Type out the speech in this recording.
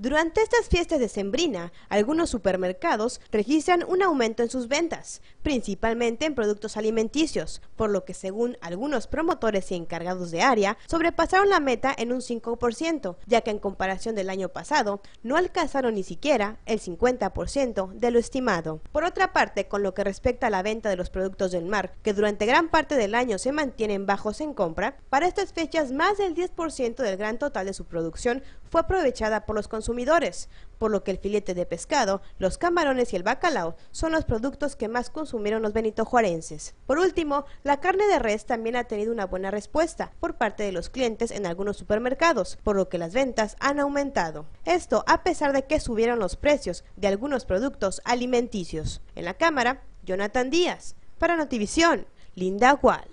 Durante estas fiestas de Sembrina, algunos supermercados registran un aumento en sus ventas, principalmente en productos alimenticios, por lo que según algunos promotores y encargados de área, sobrepasaron la meta en un 5%, ya que en comparación del año pasado no alcanzaron ni siquiera el 50% de lo estimado. Por otra parte, con lo que respecta a la venta de los productos del mar, que durante gran parte del año se mantienen bajos en compra, para estas fechas más del 10% del gran total de su producción fue aprovechada por los consumidores consumidores, por lo que el filete de pescado, los camarones y el bacalao son los productos que más consumieron los benitojuarenses. Por último, la carne de res también ha tenido una buena respuesta por parte de los clientes en algunos supermercados, por lo que las ventas han aumentado. Esto a pesar de que subieron los precios de algunos productos alimenticios. En la cámara, Jonathan Díaz, para Notivisión, Linda Gual.